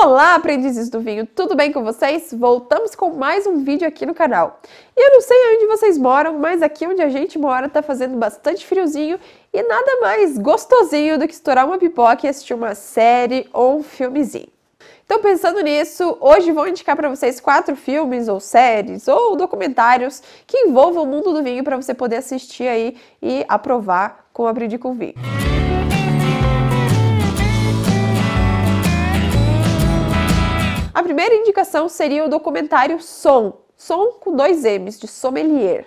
Olá, aprendizes do vinho, tudo bem com vocês? Voltamos com mais um vídeo aqui no canal. E eu não sei onde vocês moram, mas aqui onde a gente mora tá fazendo bastante friozinho e nada mais gostosinho do que estourar uma pipoca e assistir uma série ou um filmezinho. Então, pensando nisso, hoje vou indicar para vocês quatro filmes ou séries ou documentários que envolvam o mundo do vinho para você poder assistir aí e aprovar como aprendi com vinho. A primeira indicação seria o documentário Som, Som com dois M's, de Sommelier.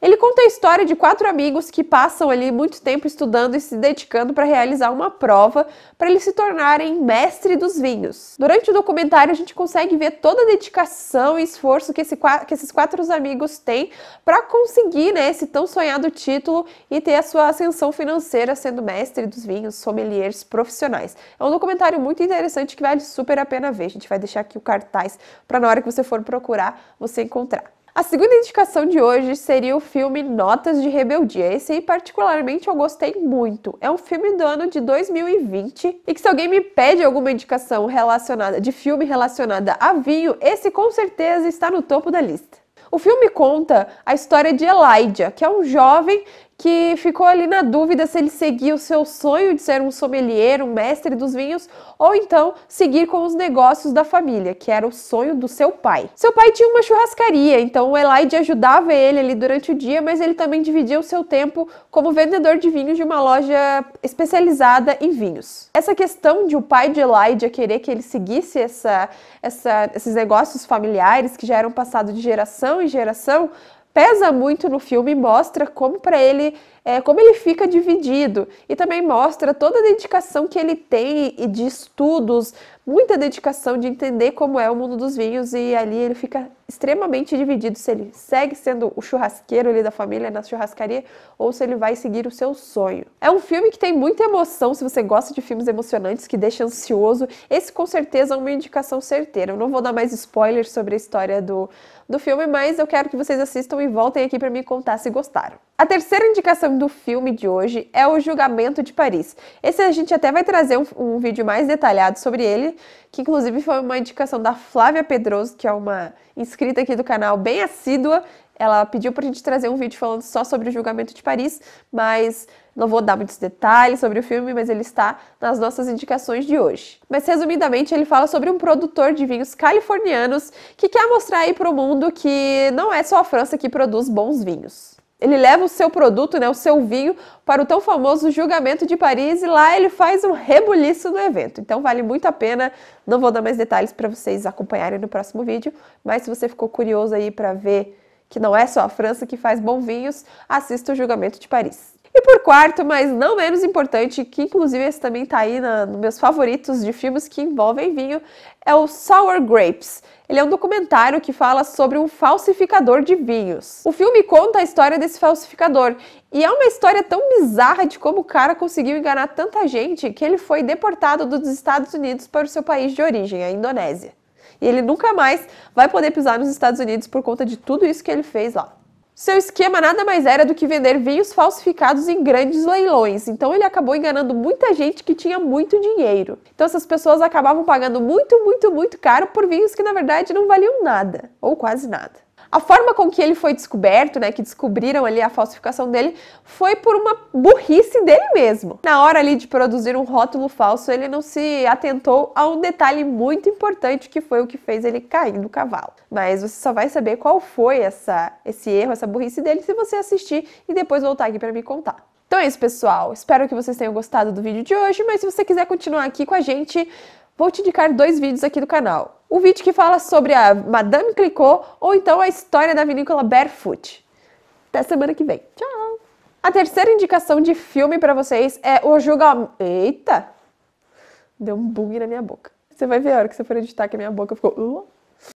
Ele conta a história de quatro amigos que passam ali muito tempo estudando e se dedicando para realizar uma prova para eles se tornarem mestre dos vinhos. Durante o documentário, a gente consegue ver toda a dedicação e esforço que, esse, que esses quatro amigos têm para conseguir né, esse tão sonhado título e ter a sua ascensão financeira sendo mestre dos vinhos, sommeliers profissionais. É um documentário muito interessante que vale super a pena ver. A gente vai deixar aqui o cartaz para na hora que você for procurar você encontrar. A segunda indicação de hoje seria o filme Notas de Rebeldia. Esse aí, particularmente, eu gostei muito. É um filme do ano de 2020 e que, se alguém me pede alguma indicação relacionada de filme relacionada a vinho, esse com certeza está no topo da lista. O filme conta a história de Elijah, que é um jovem que ficou ali na dúvida se ele seguia o seu sonho de ser um sommelier, um mestre dos vinhos, ou então seguir com os negócios da família, que era o sonho do seu pai. Seu pai tinha uma churrascaria, então o Elaide ajudava ele ali durante o dia, mas ele também dividia o seu tempo como vendedor de vinhos de uma loja especializada em vinhos. Essa questão de o pai de Elaide querer que ele seguisse essa, essa, esses negócios familiares que já eram passados de geração em geração pesa muito no filme, mostra como para ele, é, como ele fica dividido e também mostra toda a dedicação que ele tem e de estudos, muita dedicação de entender como é o mundo dos vinhos e ali ele fica extremamente dividido se ele segue sendo o churrasqueiro ali da família na churrascaria ou se ele vai seguir o seu sonho. É um filme que tem muita emoção, se você gosta de filmes emocionantes que deixa ansioso, esse com certeza é uma indicação certeira. Eu não vou dar mais spoilers sobre a história do, do filme, mas eu quero que vocês assistam e voltem aqui para me contar se gostaram. A terceira indicação do filme de hoje é O Julgamento de Paris. Esse a gente até vai trazer um, um, vídeo mais detalhado sobre ele, que inclusive foi uma indicação da Flávia Pedroso, que é uma inscrita aqui do canal bem assídua. Ela pediu pra gente trazer um vídeo falando só sobre o julgamento de Paris, mas não vou dar muitos detalhes sobre o filme, mas ele está nas nossas indicações de hoje. Mas resumidamente, ele fala sobre um produtor de vinhos californianos que quer mostrar aí pro mundo que não é só a França que produz bons vinhos. Ele leva o seu produto, né, o seu vinho, para o tão famoso julgamento de Paris e lá ele faz um rebuliço no evento. Então vale muito a pena. Não vou dar mais detalhes para vocês acompanharem no próximo vídeo, mas se você ficou curioso aí para ver que não é só a França que faz bons vinhos, assista o julgamento de Paris. E por quarto, mas não menos importante, que inclusive esse também está aí na, nos meus favoritos de filmes que envolvem vinho, é o Sour Grapes. Ele é um documentário que fala sobre um falsificador de vinhos. O filme conta a história desse falsificador e é uma história tão bizarra de como o cara conseguiu enganar tanta gente que ele foi deportado dos Estados Unidos para o seu país de origem, a Indonésia. E ele nunca mais vai poder pisar nos Estados Unidos por conta de tudo isso que ele fez lá. Seu esquema nada mais era do que vender vinhos falsificados em grandes leilões, então ele acabou enganando muita gente que tinha muito dinheiro. Então essas pessoas acabavam pagando muito, muito, muito caro por vinhos que na verdade não valiam nada, ou quase nada. A forma com que ele foi descoberto, né, que descobriram ali a falsificação dele, foi por uma burrice dele mesmo. Na hora ali de produzir um rótulo falso, ele não se atentou a um detalhe muito importante que foi o que fez ele cair do cavalo. Mas você só vai saber qual foi essa, esse erro, essa burrice dele se você assistir e depois voltar aqui para me contar. Então é isso, pessoal. Espero que vocês tenham gostado do vídeo de hoje, mas se você quiser continuar aqui com a gente, vou te indicar dois vídeos aqui do canal o vídeo que fala sobre a Madame Clicquot ou então a história da vinícola Barefoot. Até semana que vem. Tchau! A terceira indicação de filme para vocês é O Julgamento... Eita! Deu um bug na minha boca. Você vai ver a hora que você for editar que a minha boca ficou... Uh!